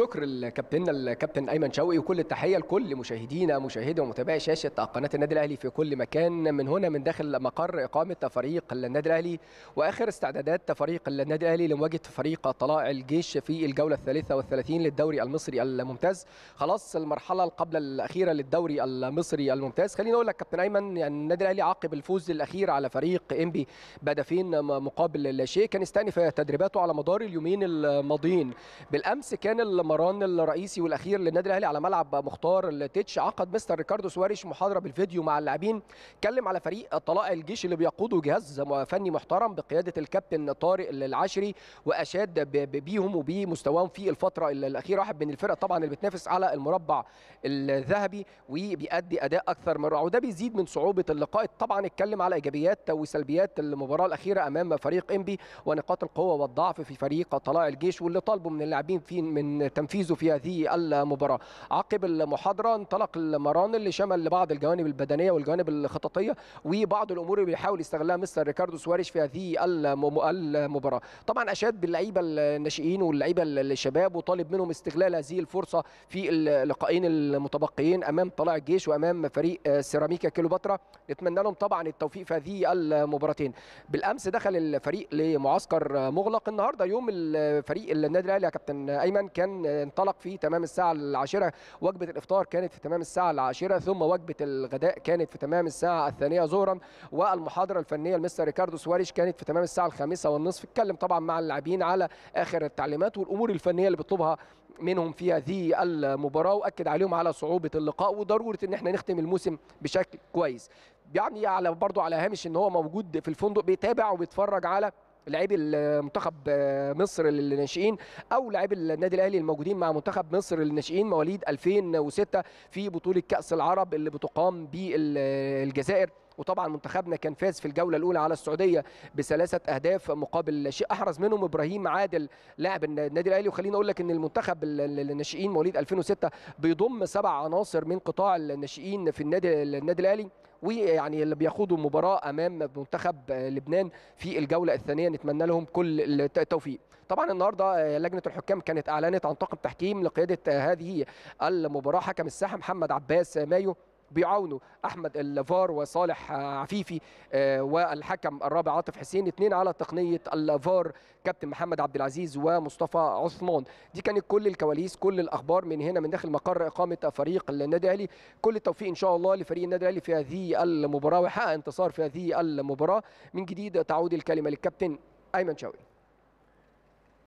شكر لكابتننا الكابتن ايمن شوقي وكل التحيه لكل مشاهدينا مشاهدي ومتابعي شاشه قناه النادي الاهلي في كل مكان من هنا من داخل مقر اقامه فريق النادي الاهلي واخر استعدادات فريق النادي الاهلي لمواجهه فريق طلائع الجيش في الجوله الثالثه والثلاثين للدوري المصري الممتاز خلاص المرحله القبل الاخيره للدوري المصري الممتاز خليني اقول لك كابتن ايمن يعني النادي الاهلي عقب الفوز الاخير على فريق انبي بهدفين مقابل لا شيء كان استأنف تدريباته على مدار اليومين الماضيين بالامس كان المران الرئيسي والاخير للنادي الاهلي على ملعب مختار التتش عقد مستر ريكاردو سواريش محاضره بالفيديو مع اللاعبين اتكلم على فريق طلائع الجيش اللي بيقوده جهاز فني محترم بقياده الكابتن طارق العشري واشاد بيهم وبمستواهم في الفتره الاخيره واحد من الفرق طبعا اللي بتنافس على المربع الذهبي وبيأدي اداء اكثر من رائع وده بيزيد من صعوبه اللقاء طبعا اتكلم على ايجابيات وسلبيات المباراه الاخيره امام فريق انبي ونقاط القوه والضعف في فريق طلائع الجيش واللي طالبه من اللاعبين في من تنفيذه في هذه المباراه عقب المحاضره انطلق المران اللي شمل بعض الجوانب البدنيه والجوانب الخططيه وبعض الامور اللي بيحاول يستغلها مستر ريكاردو سواريش في هذه المباراه طبعا اشاد باللعيبه الناشئين واللعيبه الشباب وطالب منهم استغلال هذه الفرصه في اللقاءين المتبقيين امام طلائع الجيش وامام فريق سيراميكا كيلوباترا نتمنى لهم طبعا التوفيق في هذه المباراتين بالامس دخل الفريق لمعسكر مغلق النهارده يوم الفريق النادي الاهلي يا كابتن ايمن كان انطلق في تمام الساعه العاشره وجبه الافطار كانت في تمام الساعه العاشره ثم وجبه الغداء كانت في تمام الساعه الثانيه ظهرا والمحاضره الفنيه لمستر ريكاردو سواريش كانت في تمام الساعه الخامسه والنصف اتكلم طبعا مع اللاعبين على اخر التعليمات والامور الفنيه اللي بيطلبها منهم في هذه المباراه واكد عليهم على صعوبه اللقاء وضروره ان احنا نختم الموسم بشكل كويس يعني على برضه على هامش ان هو موجود في الفندق بيتابع وبيتفرج على لاعبي منتخب آه، مصر للناشئين او لاعبي النادي الاهلي الموجودين مع منتخب مصر للناشئين مواليد 2006 في بطوله كاس العرب اللي بتقام بالجزائر وطبعا منتخبنا كان فاز في الجوله الاولى على السعوديه بثلاثه اهداف مقابل شيء احرز منهم ابراهيم عادل لاعب النادي الاهلي وخليني اقول لك ان المنتخب الناشئين مواليد 2006 بيضم سبع عناصر من قطاع الناشئين في النادي النادي الاهلي ويعني اللي بيخوضوا مباراه امام منتخب لبنان في الجوله الثانيه نتمنى لهم كل التوفيق طبعا النهارده لجنه الحكام كانت اعلنت عن طاقم تحكيم لقياده هذه المباراه حكم الساحه محمد عباس مايو بيعاونوا احمد الفار وصالح عفيفي آه، والحكم الرابع عاطف حسين اثنين على تقنيه الفار كابتن محمد عبد العزيز ومصطفى عثمان دي كانت كل الكواليس كل الاخبار من هنا من داخل مقر اقامه فريق النادي الاهلي كل التوفيق ان شاء الله لفريق النادي الاهلي في هذه المباراه ويحقق انتصار في هذه المباراه من جديد تعود الكلمه للكابتن ايمن شوقي